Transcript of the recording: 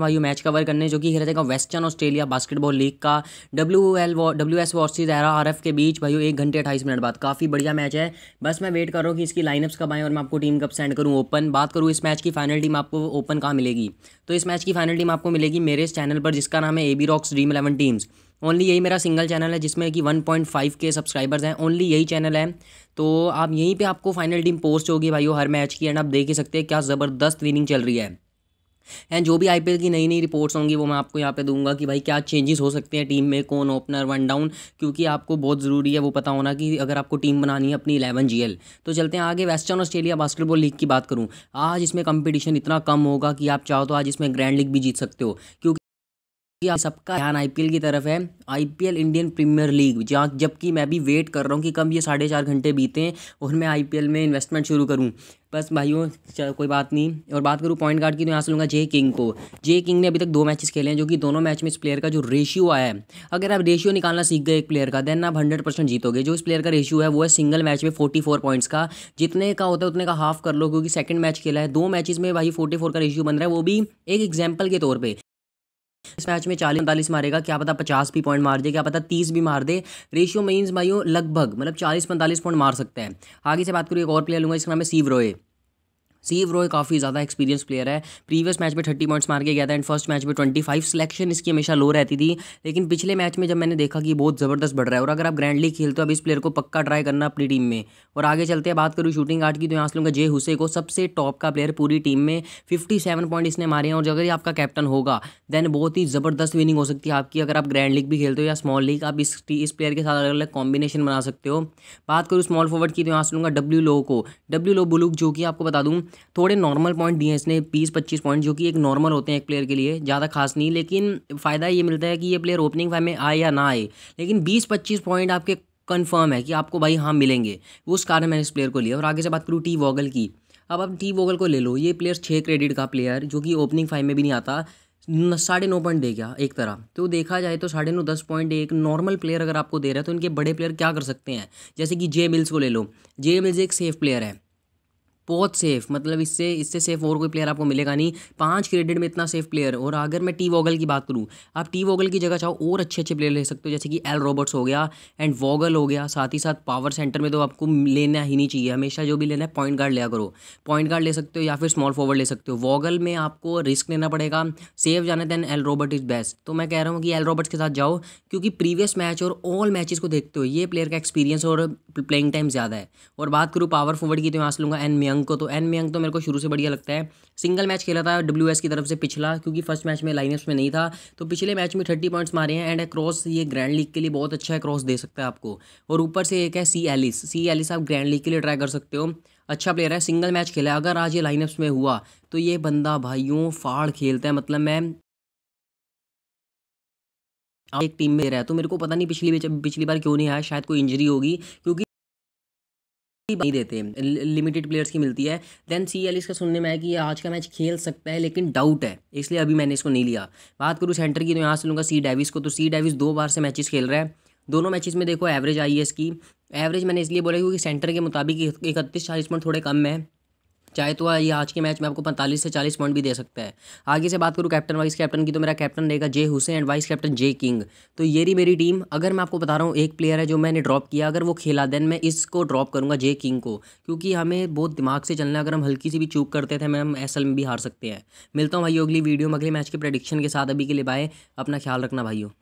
वायु match cover करने जो कि खेला जाएगा वेस्टर्न ऑस्ट्रेलिया बास्केटबॉल लीग का W L W S versus एरा आर एफ के बीच भाई एक घंटे अट्ठाईस मिनट बाद काफ़ी बढ़िया मैच है बस मैं वेट कर रहा हूँ कि इसकी लाइनअप्स कब आएँ और मैं आपको टीम कब सेंड करूँ ओपन बात करूँ इस मैच की फाइनल टीम आपको ओपन कहाँ मिलेगी तो इस मैच की फाइनल टीम आपको मिलेगी मेरे इस चैनल पर जिसका नाम है A B rocks dream eleven teams only यही मेरा सिंगल चैनल है जिसमें कि 1.5 के सब्सक्राइबर्स हैं ओनली यही चैनल है तो आप यहीं पे आपको फाइनल टीम पोस्ट होगी भाई हर मैच की एंड आप देख ही सकते हैं क्या ज़बरदस्त विनिंग चल रही है एंड जो भी आईपीएल की नई नई रिपोर्ट्स होंगी वो मैं आपको यहाँ पे दूंगा कि भाई क्या चेंजेस हो सकते हैं टीम में कौन ओपनर वन डाउन क्योंकि आपको बहुत ज़रूरी है वो पता होना कि अगर आपको टीम बनानी है अपनी इलेवन जी तो चलते हैं आगे वेस्टर्न ऑस्ट्रेलिया बास्केटबॉल लीग की बात करूँ आज इसमें कंपटीशन इतना कम होगा कि आप चाहो तो आज इसमें ग्रैंड लीग भी जीत सकते हो क्योंकि आप सबका ध्यान आईपीएल की तरफ है आईपीएल इंडियन प्रीमियर लीग जहाँ जबकि मैं भी वेट कर रहा हूँ कि कब ये साढ़े चार घंटे बीते हैं और मैं आईपीएल में इन्वेस्टमेंट शुरू करूँ बस भाइयों कोई बात नहीं और बात करूँ पॉइंट गार्ड की तो यहाँ से लूँगा जे किंग को जे किंग ने अभी तक दो मैचेस खेले हैं जो कि दोनों मैच में इस प्लेयर का जो रेशियो आया है अगर आप रेशियो निकालना सीख गए एक प्लेयर का देन आप हंड्रेड परसेंट जीतोगे जो इस प्लेयर का रेशियो है वो है सिंगल मैच में फोर्टी फोर पॉइंट्स का जितने का होता है उतने का हाफ कर लो क्योंकि सेकंड मैच खेला है दो मैचेस में भाई फोर्टी फोर का रेशियो बन रहा है वो भी एक एग्जाम्पल के तौर पर इस मैच में चालीस पैंतालीस मारेगा क्या पता पचास भी पॉइंट मार दे क्या पता तीस भी मार दे रेशियो मीन्स भाइयों लगभग मतलब चालीस पैंतालीस पॉइंट मार सकते हैं आगे से बात करूँ एक और प्लेयर लूँगा इसका नाम है सीवरोए सीव रॉय काफ़ी ज़्यादा एक्सपीरियंस प्लेयर है प्रीवियस मैच में थर्टी पॉइंट्स मार के गया था एंड फर्स्ट मैच में ट्वेंटी फाइव सिलेक्शन इसकी हमेशा लो रहती थी लेकिन पिछले मैच में जब मैंने देखा कि बहुत ज़बरदस्त बढ़ रहा है और अगर आप ग्रैंडली खेलते हो अब इस प्लेयर को पक्का ट्राई करना अपनी टीम में और आगे चलते हैं बात करूँ शूटिंग आर्ट की तो यहाँ से लूँगा जे हुसे को सबसे टॉप का प्लेयर पूरी टीम में फिफ्टी सेवन पॉइंट इसने मारे हैं और अगर ये आपका कैप्टन होगा देन बहुत ही ज़बरदस्त विनिंग हो सकती है आपकी अगर आप ग्रैंड लीग भी खेलते हो या स्मॉल लीग आप इस इस प्लेयर के साथ अलग अलग कॉम्बिनेशन बना सकते हो बात करूँ स्मॉल फॉरवर्ड की तो यहाँ से लूँगा डब्ल्यू लो को डब्ल्यू लो बुलुक जो कि आपको बता दूँ थोड़े नॉर्मल पॉइंट दिए हैं इसने बीस पच्चीस पॉइंट जो कि एक नॉर्मल होते हैं एक प्लेयर के लिए ज़्यादा खास नहीं लेकिन फ़ायदा ये मिलता है कि ये प्लेयर ओपनिंग फाइव में आए या ना आए लेकिन बीस पच्चीस पॉइंट आपके कन्फर्म है कि आपको भाई हाँ मिलेंगे उस कारण मैंने इस प्लेयर को लिया और आगे से बात करूँ टी वॉगल की अब आप टी वोगल को ले लो ये प्लेयर छः क्रेडिट का प्लेयर जो कि ओपनिंग फाइव में भी नहीं आता साढ़े नौ पॉइंट दे गया एक तरह तो देखा जाए तो साढ़े नौ दस पॉइंट एक नॉर्मल प्लेयर अगर आपको दे रहा है तो इनके बड़े प्लेयर क्या कर सकते हैं जैसे कि जे मिल्स को ले लो जे मिल्स एक सेफ प्लेयर है बहुत सेफ मतलब इससे इससे सेफ और कोई प्लेयर आपको मिलेगा नहीं पाँच क्रेडिट में इतना सेफ प्लेयर और अगर मैं टी वॉगल की बात करूँ आप टी वॉगल की जगह चाहो और अच्छे अच्छे प्लेयर ले सकते हो जैसे कि एल रॉबर्ट्स हो गया एंड वॉगल हो गया साथ ही साथ पावर सेंटर में तो आपको लेना ही नहीं चाहिए हमेशा जो भी लेना है पॉइंट गार्ड लिया करो पॉइंट गार्ड ले सकते हो या फिर स्मॉल फॉरवर्ड ले सकते हो वॉगल में आपको रिस्क लेना पड़ेगा सेफ जाना then L Robert is best तो मैं कह रहा हूँ कि एल रॉबर्ट्स के साथ जाओ क्योंकि प्रीवियस मैच और ऑल मैचेस को देखते हो ये प्लेयर का एक्सपीरियंस और प्लेइंग टाइम ज़्यादा है और बात करूँ पावर फॉरवर्ड की तो यहाँ से लूँगा एन मियंग यंग को तो एन में यंग तो मेरे को शुरू से बढ़िया लगता है सिंगल मैच खेला था डब्ल्यू की तरफ से पिछला क्योंकि फर्स्ट मैच में लाइनअप्स में नहीं था तो पिछले मैच में थर्टी पॉइंट्स मारे हैं एंड क्रॉस ये ग्रैंड लीग के लिए बहुत अच्छा क्रॉस दे सकता है आपको और ऊपर से एक है सी एलिस सी एलिस आप ग्रैंड लीग के लिए ट्राई कर सकते हो अच्छा प्लेयर है सिंगल मैच खेला है अगर आज ये लाइनअप्स में हुआ तो ये बंदा भाइयों फाड़ खेलता है मतलब मैं एक टीम में रहा तो मेरे को पता नहीं पिछली पिछली बार क्यों नहीं आया शायद कोई इंजरी होगी क्योंकि नहीं देते लिमिटेड प्लेयर्स की मिलती है देन सी एल इसका सुनने में आया कि आज का मैच खेल सकता है लेकिन डाउट है इसलिए अभी मैंने इसको नहीं लिया बात करूँ सेंटर की तो यहाँ से लूँगा सी डेविस को तो सी डेविस दो बार से मैचेस खेल रहा है दोनों मैचेस में देखो एवरेज आई है इसकी एवरेज मैंने इसलिए बोला क्योंकि सेंटर के मुताबिक इकतीस चालीस पॉइंट थोड़े कम है चाहे तो ये आज के मैच में आपको पैंतालीस से चालीस पॉइंट भी दे सकता है आगे से बात करूँ कैप्टन वाइस कैप्टन की तो मेरा कैप्टन रहेगा J Hussain and vice captain J King तो ये रही मेरी टीम अगर मैं आपको बता रहा हूँ एक प्लेयर है जो मैंने ड्रॉप किया अगर वो खेला देन मैं इसको ड्रॉप करूँगा जे किंग को क्योंकि हमें बहुत दिमाग से चलना अगर हम हल्की सी भी चूक करते थे मैम एस में भी हार सकते हैं मिलता हूँ भाई अगली वीडियो में अगले मैच के प्रडिक्शन के साथ अभी के लिए बाय अपना ख्याल रखना भाइयों